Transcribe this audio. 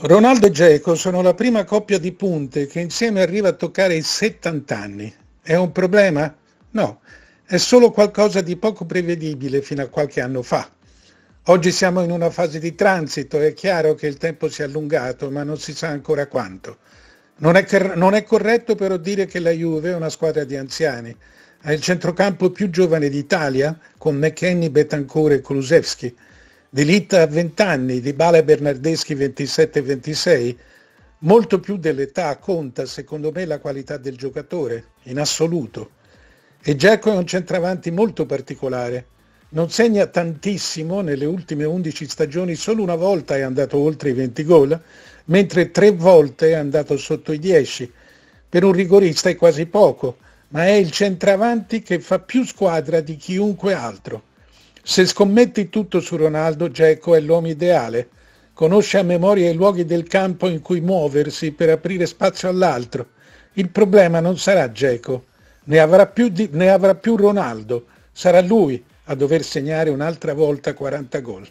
Ronaldo e Geco sono la prima coppia di punte che insieme arriva a toccare i 70 anni. È un problema? No, è solo qualcosa di poco prevedibile fino a qualche anno fa. Oggi siamo in una fase di transito, è chiaro che il tempo si è allungato, ma non si sa ancora quanto. Non è, non è, corretto però dire che la Juve è una squadra di anziani. Ha il centrocampo più giovane d'Italia, con McKenny, Betancourt e Kulusevski di Litta 20 anni, di Bale Bernardeschi 27-26, molto più dell'età conta secondo me la qualità del giocatore, in assoluto. E Giacomo è un centravanti molto particolare, non segna tantissimo, nelle ultime 11 stagioni solo una volta è andato oltre i 20 gol, mentre tre volte è andato sotto i 10. Per un rigorista è quasi poco, ma è il centravanti che fa più squadra di chiunque altro. Se scommetti tutto su Ronaldo, Geco è l'uomo ideale. Conosce a memoria i luoghi del campo in cui muoversi per aprire spazio all'altro. Il problema non sarà Geco, ne, avrà più, ne avrà più Ronaldo. Sarà lui a dover segnare un'altra volta 40 gol.